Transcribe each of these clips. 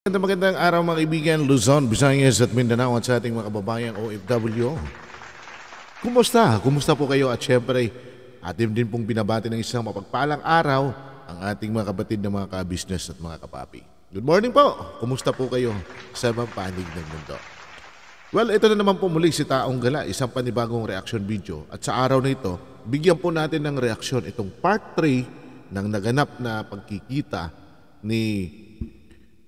Magandang magandang araw mga kaibigan, Luzon, Visayas at Mindanao at sa ating mga kababayang OFW. Kumusta? Kumusta po kayo? At syempre, atin din pong binabati ng isang mapagpalang araw ang ating mga kapatid ng mga ka-business at mga kapapi. Good morning po! Kumusta po kayo sa ibang panig ng mundo? Well, ito na naman po muli si Taong Gala, isang panibagong reaction video. At sa araw na ito, bigyan po natin ng reaksyon itong part 3 ng naganap na pagkikita ni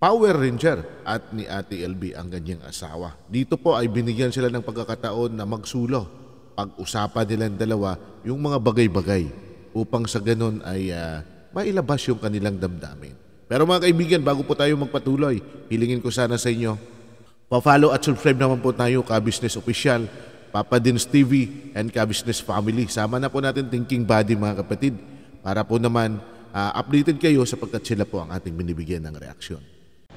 Power Ranger at ni Ate LB ang ganyang asawa. Dito po ay binigyan sila ng pagkakataon na magsulo. Pag-usapan nilang dalawa yung mga bagay-bagay upang sa ganun ay uh, mailabas yung kanilang damdamin. Pero mga kaibigan, bago po tayo magpatuloy, hilingin ko sana sa inyo, pa-follow at subscribe naman po tayo ka Business Official, Papa Dins TV, and ka Business Family. Sama na po natin Thinking Body mga kapatid para po naman uh, updated kayo sapagkat sila po ang ating binibigyan ng reaksyon.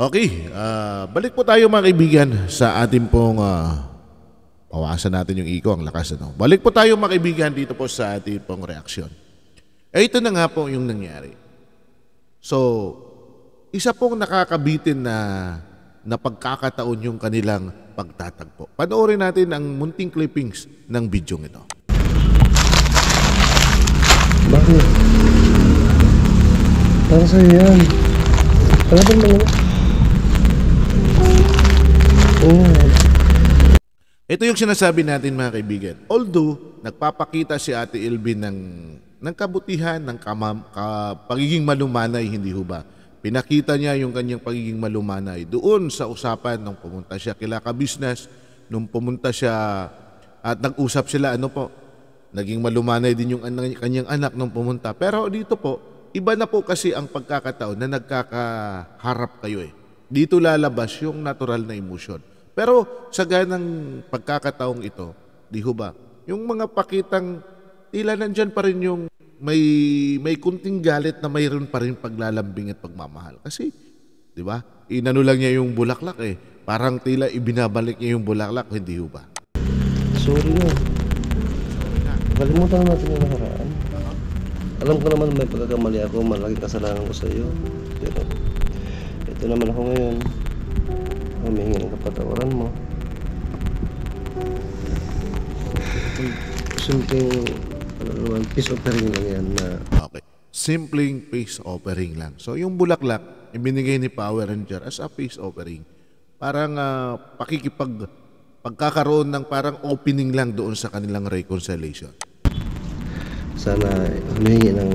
Okay, uh, balik po tayo mga kaibigan sa ating pong uh, ah, pawasan natin yung iko, ang lakas ano. Balik po tayo mga kaibigan dito po sa ating pong reaksyon. Eh ito na nga po yung nangyari. So, isa pong nakakabitin na na pagkakataon yung kanilang pagtatagpo. Panoorin natin ang munting clippings ng video ito. Bakit? Para sa'yo yan. Ano ba naman? Oh. Ito yung sinasabi natin mga kaibigan. Although, nagpapakita si Ate Elvin ng, ng kabutihan, ng kamam, ka, pagiging malumanay, hindi ho ba? Pinakita niya yung kanyang pagiging malumanay doon sa usapan nung pumunta siya kila ka-business, nung pumunta siya at nag-usap sila, ano po, naging malumanay din yung anak, kanyang anak nung pumunta. Pero dito po, iba na po kasi ang pagkakataon na nagkakaharap kayo eh. Dito lalabas yung natural na emotion. Pero sa ganang pagkakataong ito, di ho ba, yung mga pakitang tila nandyan pa rin yung may may kunting galit na mayroon pa rin paglalambing at pagmamahal. Kasi, di ba, inano lang niya yung bulaklak eh. Parang tila ibinabalik niya yung bulaklak, hindi ho ba? Sorry na. Kalimutan natin yung nakaraan. Alam ko naman may pagkakamali ako, malaking kasalanan ko sa iyo. Pero, ito naman ako ngayon humingin ng kapatawaran mo simpleng ano naman, peace offering lang yan na okay simpleng peace offering lang so yung bulaklak ibinigay ni Power Ranger as a peace offering parang uh, pakikipag pagkakaroon ng parang opening lang doon sa kanilang reconciliation sana humingi ng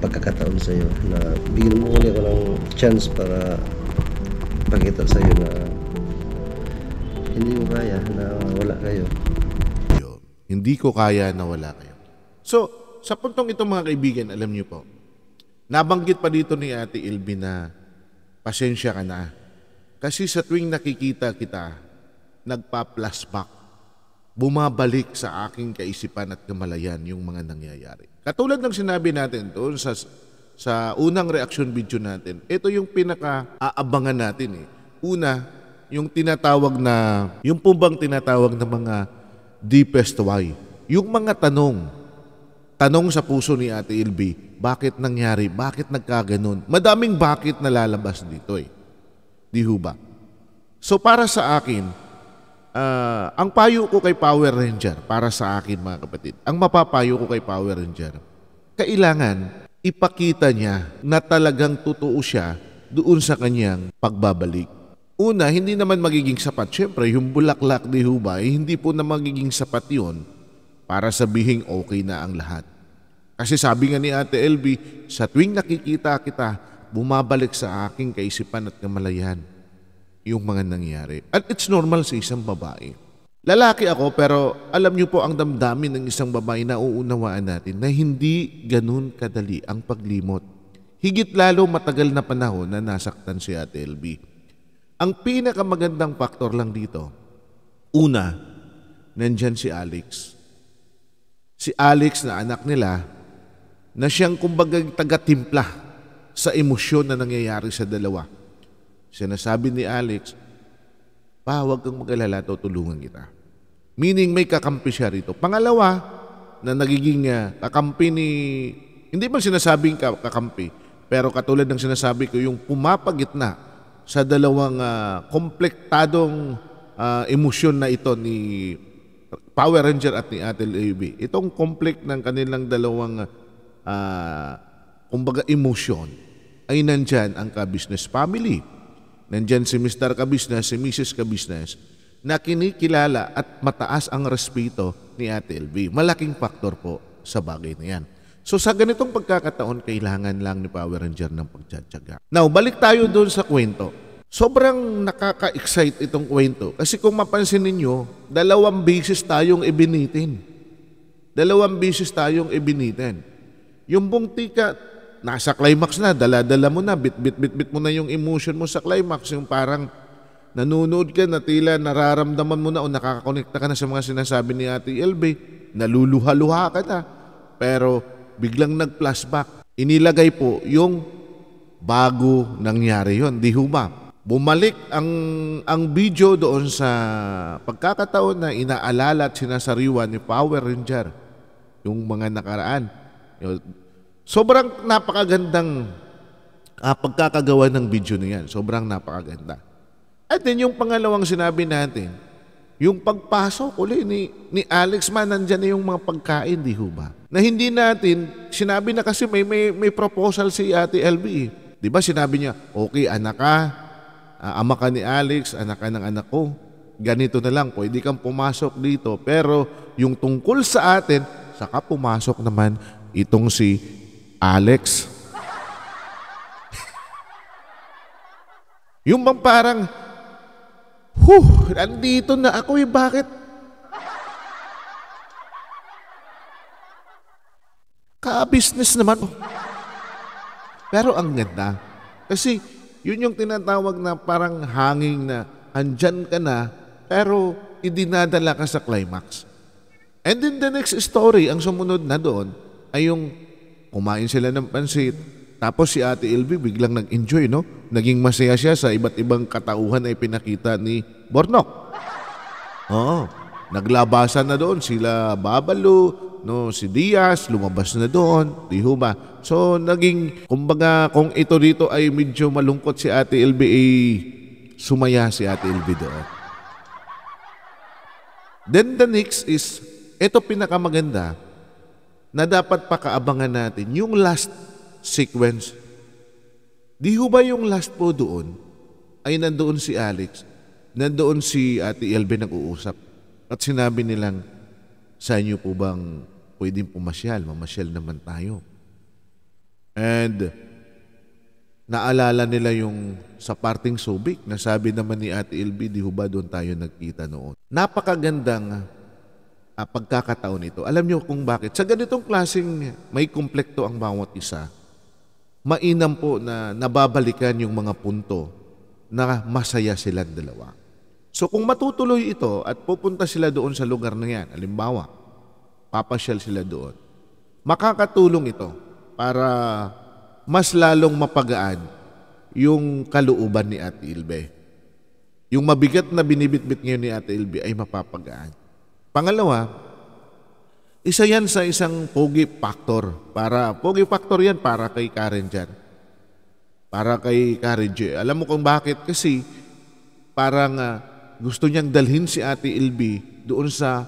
pagkakataon sa iyo na bigyan mo ulit ako ng chance para pakita sa iyo na hindi mo kaya na wala kayo. Yun. Hindi ko kaya na wala kayo. So, sa puntong ito mga kaibigan, alam niyo po, nabanggit pa dito ni Ate Ilby na pasensya ka na. Kasi sa tuwing nakikita kita, nagpa-flashback bumabalik sa aking kaisipan at kamalayan yung mga nangyayari. Katulad ng sinabi natin doon sa sa unang reaction video natin, ito yung pinaka-aabangan natin eh. Una, yung tinatawag na, yung po bang tinatawag ng mga deepest why? Yung mga tanong, tanong sa puso ni Ate Ilby, bakit nangyari? Bakit nagkaganon? Madaming bakit na lalabas dito eh. Di ho ba? So para sa akin, uh, ang payo ko kay Power Ranger, para sa akin mga kapatid, ang mapapayo ko kay Power Ranger, kailangan ipakita niya na talagang totoo siya doon sa kanyang pagbabalik. Una, hindi naman magiging sapat. Siyempre, yung bulaklak ni Hubay, eh, hindi po na magiging sapat yon para sabihing okay na ang lahat. Kasi sabi nga ni Ate LB, sa tuwing nakikita kita, bumabalik sa aking kaisipan at kamalayan yung mga nangyari. At it's normal sa isang babae. Lalaki ako pero alam niyo po ang damdamin ng isang babae na uunawaan natin na hindi ganun kadali ang paglimot. Higit lalo matagal na panahon na nasaktan si Ate LB. Ang pinakamagandang factor lang dito, una, nandyan si Alex. Si Alex na anak nila, na siyang kumbaga taga-timpla sa emosyon na nangyayari sa dalawa. Sinasabi ni Alex, pa, huwag kang mag-alala, tutulungan kita. Meaning may kakampi siya rito. Pangalawa, na nagiging uh, kakampi ni, hindi man sinasabing kakampi, pero katulad ng sinasabi ko, yung pumapagitna sa dalawang uh, komplektadong uh, emosyon na ito ni Power Ranger at ni Ate AUB. Itong conflict ng kanilang dalawang uh, kumbaga emosyon ay nandyan ang ka-business family. Nandyan si Mr. Ka-business, si Mrs. Ka-business na kinikilala at mataas ang respeto ni Ate LB. Malaking faktor po sa bagay na yan. So sa ganitong pagkakataon, kailangan lang ni Power Ranger ng pagtsatsaga. Now, balik tayo doon sa kwento. Sobrang nakaka-excite itong kwento. Kasi kung mapansin ninyo, dalawang beses tayong ibinitin. Dalawang beses tayong ibinitin. Yung bungtika, nasa climax na, dala-dala mo na, bit-bit-bit mo na yung emotion mo sa climax. Yung parang nanonood ka na tila nararamdaman mo na o nakakakonekta ka na sa mga sinasabi ni Ate Elbe, naluluha-luha ka na. Pero biglang nag-flashback. Inilagay po yung bago nangyari yon di ho Bumalik ang, ang video doon sa pagkakataon na inaalala at sinasariwa ni Power Ranger yung mga nakaraan. Sobrang napakagandang uh, pagkakagawa ng video na yan. Sobrang napakaganda. At then yung pangalawang sinabi natin, yung pagpasok uli ni, ni Alex man, nandyan na yung mga pagkain, di ho ba? na hindi natin sinabi na kasi may may, may proposal si Ate LB. Eh. 'Di ba sinabi niya, "Okay, anak ka, uh, ama ka ni Alex, anak ka ng anak ko. Ganito na lang, pwede kang pumasok dito." Pero yung tungkol sa atin, saka pumasok naman itong si Alex. yung bang parang, Huh, nandito na ako eh, bakit ka-business naman. Pero ang ganda. Kasi yun yung tinatawag na parang hanging na andyan ka na pero idinadala ka sa climax. And then the next story, ang sumunod na doon ay yung kumain sila ng pansit. Tapos si Ate Elvie biglang nag-enjoy, no? Naging masaya siya sa iba't ibang katauhan ay pinakita ni Bornok. Oo. Naglabasan na doon sila Babalo, no si Diaz lumabas na doon, di ho ba? So naging kumbaga kung ito dito ay medyo malungkot si Ate LB ay sumaya si Ate LB doon. Then the next is ito pinakamaganda na dapat pakaabangan natin yung last sequence. Di ho ba yung last po doon ay nandoon si Alex, nandoon si Ate LB nag-uusap at sinabi nilang sa inyo po bang pwedeng pumasyal? Mamasyal naman tayo. And naalala nila yung sa parting subik na sabi naman ni Ate LB, di ba doon tayo nagkita noon. Napakagandang uh, pagkakataon ito. Alam niyo kung bakit? Sa ganitong klaseng may komplekto ang bawat isa, mainam po na nababalikan yung mga punto na masaya silang dalawa. So kung matutuloy ito at pupunta sila doon sa lugar na yan, alimbawa, papasyal sila doon, makakatulong ito para mas lalong mapagaan yung kalooban ni Ate Ilbe. Yung mabigat na binibitbit ngayon ni Ate Ilbe ay mapapagaan. Pangalawa, isa yan sa isang pogi factor. Para, pogi factor yan para kay Karen dyan. Para kay Karen J. Alam mo kung bakit? Kasi parang uh, gusto niyang dalhin si Ate Ilby doon sa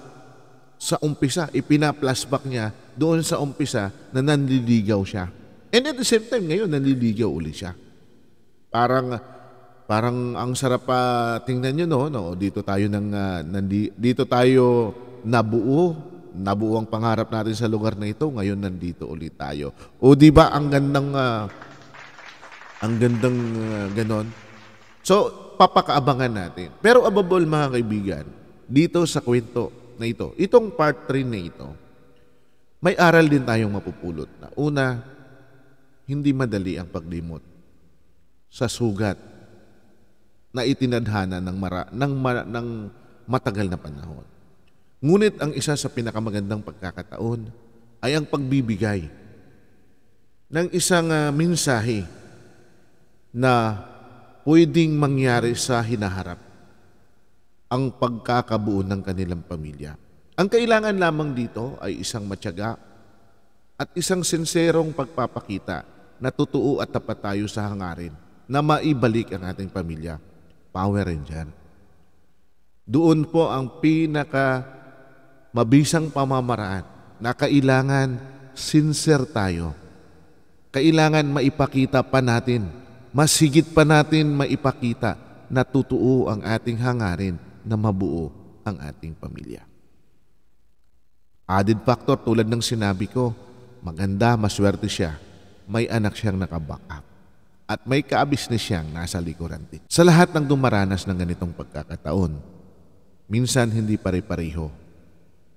sa umpisa, ipina-flashback niya doon sa umpisa na nanliligaw siya. And at the same time, ngayon nanliligaw uli siya. Parang parang ang sarap pa ah, tingnan niyo no, no dito tayo nang uh, nandi, dito tayo nabuo nabuo ang pangarap natin sa lugar na ito, ngayon nandito ulit tayo. O di ba ang gandang uh, ang gandang uh, ganon? So papakaabangan natin. Pero above all mga kaibigan, dito sa kwento na ito, itong part 3 na ito, may aral din tayong mapupulot na una, hindi madali ang paglimot sa sugat na itinadhana ng, mara, ng, ma, ng matagal na panahon. Ngunit ang isa sa pinakamagandang pagkakataon ay ang pagbibigay ng isang uh, mensahe na pwedeng mangyari sa hinaharap ang pagkakabuo ng kanilang pamilya. Ang kailangan lamang dito ay isang matyaga at isang sinserong pagpapakita na totoo at tapat tayo sa hangarin na maibalik ang ating pamilya. Power Ranger. Doon po ang pinaka mabisang pamamaraan na kailangan sincere tayo. Kailangan maipakita pa natin mas higit pa natin maipakita na totoo ang ating hangarin na mabuo ang ating pamilya. Added factor tulad ng sinabi ko, maganda, maswerte siya, may anak siyang nakaback up at may kaabisnes siyang nasa likuran din. Sa lahat ng dumaranas ng ganitong pagkakataon, minsan hindi pare-pareho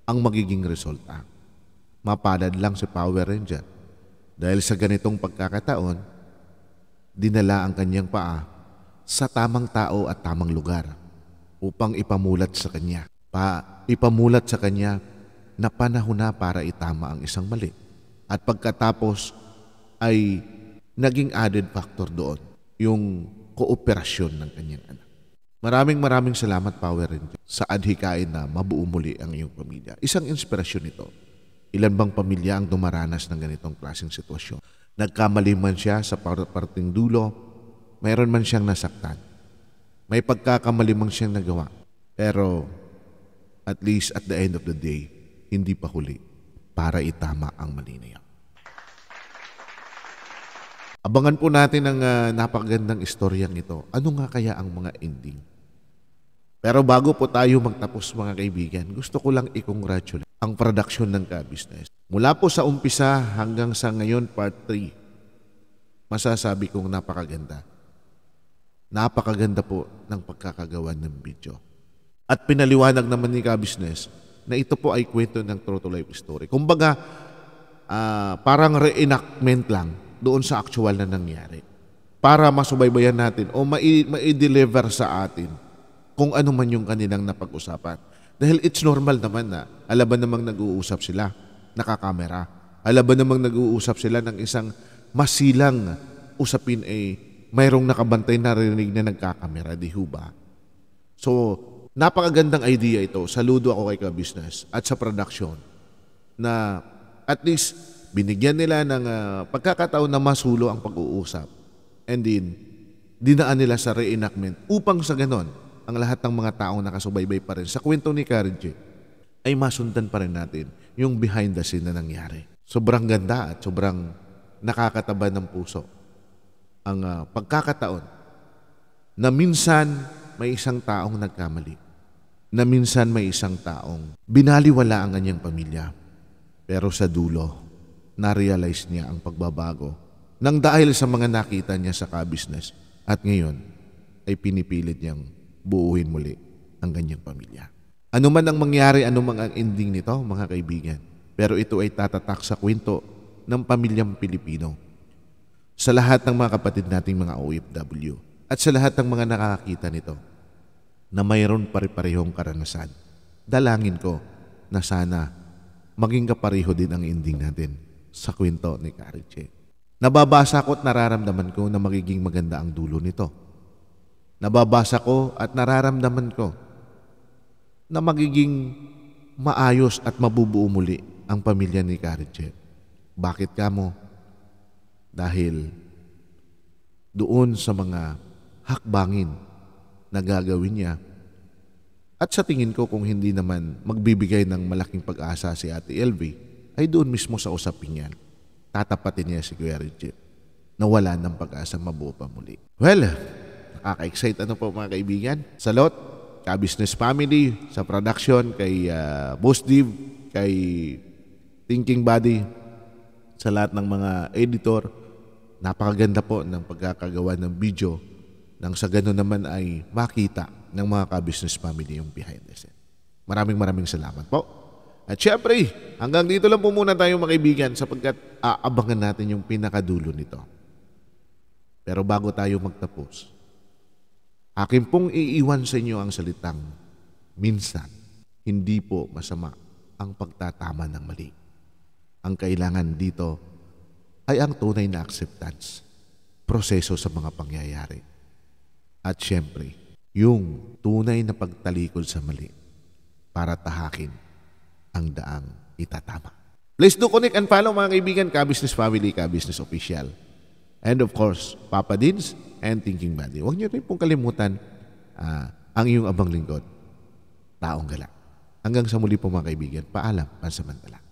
ang magiging resulta. Mapalad lang si Power Ranger dahil sa ganitong pagkakataon, dinala ang kanyang paa sa tamang tao at tamang lugar upang ipamulat sa kanya. Pa, ipamulat sa kanya na panahon na para itama ang isang mali. At pagkatapos ay naging added factor doon yung kooperasyon ng kanyang anak. Maraming maraming salamat Power Ranger sa adhikain na mabuo muli ang iyong pamilya. Isang inspirasyon ito. Ilan bang pamilya ang dumaranas ng ganitong klaseng sitwasyon? Nagkamali man siya sa parting dulo, mayroon man siyang nasaktan. May pagkakamali man siyang nagawa. Pero at least at the end of the day, hindi pa huli para itama ang mali na yan. Abangan po natin ang uh, napakagandang istoryang ito. Ano nga kaya ang mga ending? Pero bago po tayo magtapos mga kaibigan, gusto ko lang i-congratulate ang production ng Ka-Business. Mula po sa umpisa hanggang sa ngayon part 3, masasabi kong napakaganda. Napakaganda po ng pagkakagawa ng video. At pinaliwanag naman ni Ka-Business na ito po ay kwento ng true to life story. Kumbaga, uh, parang reenactment lang doon sa actual na nangyari. Para masubaybayan natin o ma-deliver sa atin kung ano man yung kanilang napag-usapan. Dahil it's normal naman na alaban namang nag-uusap sila, nakakamera. Alaban namang nag-uusap sila ng isang masilang usapin ay eh, mayroong nakabantay narinig na nagkakamera, di ho ba? So, napakagandang idea ito. Saludo ako kay ka-business at sa production na at least binigyan nila ng uh, pagkakataon na masulo ang pag-uusap. And then, dinaan nila sa reenactment upang sa ganon, ang lahat ng mga taong nakasubaybay pa rin sa kwento ni Karje ay masundan pa rin natin yung behind the scene na nangyari. Sobrang ganda at sobrang nakakataba ng puso ang uh, pagkakataon na minsan may isang taong nagkamali, na minsan may isang taong binaliwala ang kanyang pamilya. Pero sa dulo, na-realize niya ang pagbabago nang dahil sa mga nakita niya sa ka-business at ngayon ay pinipilit niyang buuhin muli ang ganyang pamilya. Ano man ang mangyari, ano man ang ending nito, mga kaibigan. Pero ito ay tatatak sa kwento ng pamilyang Pilipino. Sa lahat ng mga kapatid nating mga OFW at sa lahat ng mga nakakakita nito na mayroon pare-parehong karanasan. Dalangin ko na sana maging kapareho din ang ending natin sa kwento ni Kariche. Nababasa ko at nararamdaman ko na magiging maganda ang dulo nito nababasa ko at nararamdaman ko na magiging maayos at mabubuo muli ang pamilya ni Karidje. Bakit ka mo? Dahil doon sa mga hakbangin na gagawin niya at sa tingin ko kung hindi naman magbibigay ng malaking pag-asa si Ate Elvie ay doon mismo sa usapin niyan. Tatapatin niya si Kuya Richie na wala ng pag-asa mabuo pa muli. Well, Nakaka-excite ano po mga kaibigan. Salot, ka Business Family, sa production, kay uh, Boss Div, kay Thinking Body, sa lahat ng mga editor. Napakaganda po ng pagkakagawa ng video nang sa ganun naman ay makita ng mga ka-business family yung behind the scene. Maraming maraming salamat po. At syempre, hanggang dito lang po muna tayo mga kaibigan sapagkat aabangan natin yung pinakadulo nito. Pero bago tayo magtapos, Akin pong iiwan sa inyo ang salitang, minsan, hindi po masama ang pagtatama ng mali. Ang kailangan dito ay ang tunay na acceptance, proseso sa mga pangyayari. At siyempre, yung tunay na pagtalikod sa mali para tahakin ang daang itatama. Please do connect and follow mga kaibigan, Ka-Business Family, Ka-Business Official. And of course, Papa Dins and Thinking Buddy. Huwag niyo rin pong kalimutan uh, ang iyong abang lingkod, taong gala. Hanggang sa muli po mga kaibigan, paalam pansamantala.